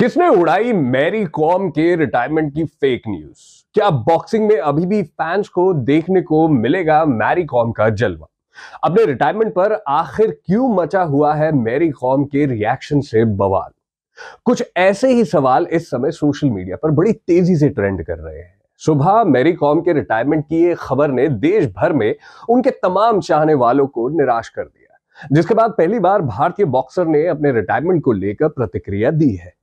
किसने उड़ाई मैरी कॉम के रिटायरमेंट की फेक न्यूज क्या बॉक्सिंग में अभी भी फैंस को देखने को मिलेगा मैरी कॉम का जलवा अपने रिटायरमेंट पर आखिर क्यों मचा हुआ है मैरी कॉम के रिएक्शन से बवाल कुछ ऐसे ही सवाल इस समय सोशल मीडिया पर बड़ी तेजी से ट्रेंड कर रहे हैं सुबह मैरी कॉम के रिटायरमेंट की एक खबर ने देश भर में उनके तमाम चाहने वालों को निराश कर दिया जिसके बाद पहली बार भारतीय बॉक्सर ने अपने रिटायरमेंट को लेकर प्रतिक्रिया दी है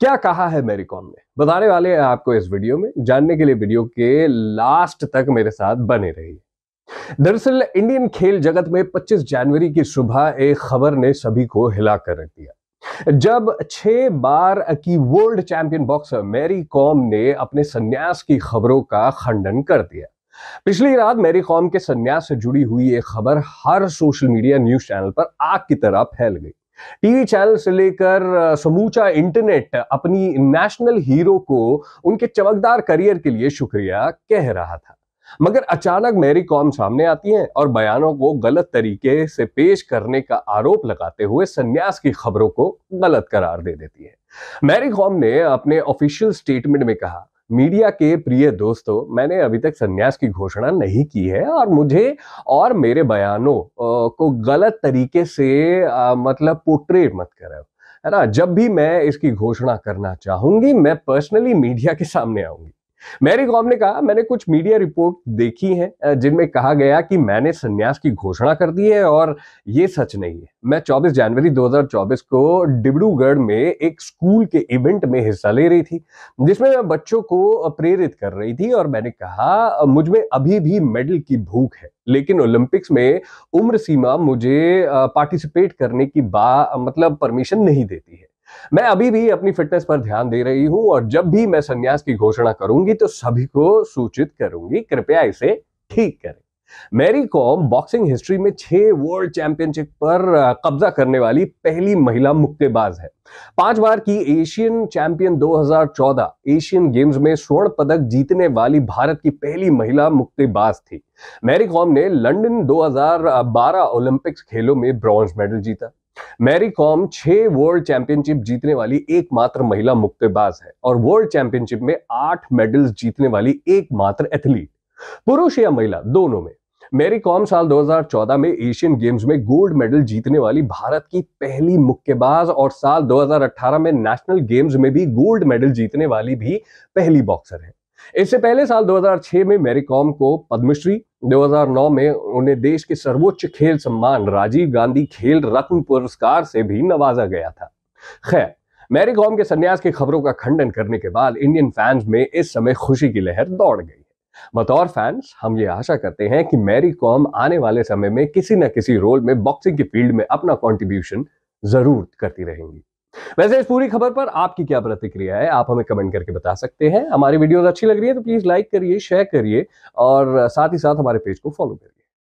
क्या कहा है कॉम ने बताने वाले हैं आपको इस वीडियो में जानने के लिए वीडियो के लास्ट तक मेरे साथ बने रहिए दरअसल इंडियन खेल जगत में 25 जनवरी की सुबह एक खबर ने सभी को हिला कर रख दिया जब छह बार की world champion boxer Mary Kom ने अपने संन्यास की खबरों का खंडन कर दिया पिछली रात मैरी कॉम के संन्यास से जुड़ी हुई एक खबर हर सोशल मीडिया न्यूज चैनल पर आग की तरह फैल गई टीवी चैनल से लेकर समूचा इंटरनेट अपनी नेशनल हीरो को उनके चमकदार करियर के लिए शुक्रिया कह रहा था मगर अचानक मेरी कॉम सामने आती है और बयानों को गलत तरीके से पेश करने का आरोप लगाते हुए संन्यास की खबरों को गलत करार दे देती है मैरी कॉम ने अपने ऑफिशियल स्टेटमेंट में कहा मीडिया के प्रिय दोस्तों मैंने अभी तक सन्यास की घोषणा नहीं की है और मुझे और मेरे बयानों को गलत तरीके से मतलब पोर्ट्रेट मत करें है ना जब भी मैं इसकी घोषणा करना चाहूंगी मैं पर्सनली मीडिया के सामने आऊंगी मैरी कॉम ने कहा मैंने कुछ मीडिया रिपोर्ट देखी हैं जिनमें कहा गया कि मैंने संन्यास की घोषणा कर दी है और ये सच नहीं है मैं 24 जनवरी 2024 को डिब्रूगढ़ में एक स्कूल के इवेंट में हिस्सा ले रही थी जिसमें मैं बच्चों को प्रेरित कर रही थी और मैंने कहा मुझमें अभी भी मेडल की भूख है लेकिन ओलंपिक्स में उम्र सीमा मुझे पार्टिसिपेट करने की बा मतलब परमिशन नहीं देती है मैं अभी भी अपनी फिटनेस पर ध्यान दे रही हूं और जब भी मैं संन्यास की घोषणा करूंगी तो सभी को सूचित करूंगी कृपया इसे ठीक करें मैरी कॉम बॉक्सिंग हिस्ट्री में छह वर्ल्ड चैंपियनशिप पर कब्जा करने वाली पहली महिला मुक्केबाज है पांच बार की एशियन चैंपियन 2014 एशियन गेम्स में स्वर्ण पदक जीतने वाली भारत की पहली महिला मुक्केबाज थी मैरी कॉम ने लंदन 2012 ओलंपिक्स खेलों में ब्रॉन्ज मेडल जीता मैरी कॉम छह वर्ल्ड चैंपियनशिप जीतने वाली एकमात्र महिला मुक्केबाज है और वर्ल्ड चैंपियनशिप में आठ मेडल्स जीतने वाली एकमात्र एथलीट पुरुष या महिला दोनों में मैरी कॉम साल 2014 में एशियन गेम्स में गोल्ड मेडल जीतने वाली भारत की पहली मुक्केबाज और साल 2018 में नेशनल गेम्स में भी गोल्ड मेडल जीतने वाली भी पहली बॉक्सर है इससे पहले साल 2006 में मैरी कॉम को पद्मश्री 2009 में उन्हें देश के सर्वोच्च खेल सम्मान राजीव गांधी खेल रत्न पुरस्कार से भी नवाजा गया था खैर मैरी कॉम के संन्यास की खबरों का खंडन करने के बाद इंडियन फैंस में इस समय खुशी की लहर दौड़ गई है बतौर फैंस हम ये आशा करते हैं कि मैरी कॉम आने वाले समय में किसी न किसी रोल में बॉक्सिंग की फील्ड में अपना कॉन्ट्रीब्यूशन जरूर करती रहेंगी वैसे इस पूरी खबर पर आपकी क्या प्रतिक्रिया है आप हमें कमेंट करके बता सकते हैं हमारी वीडियोस अच्छी लग रही है तो प्लीज लाइक करिए शेयर करिए और साथ ही साथ हमारे पेज को फॉलो करिए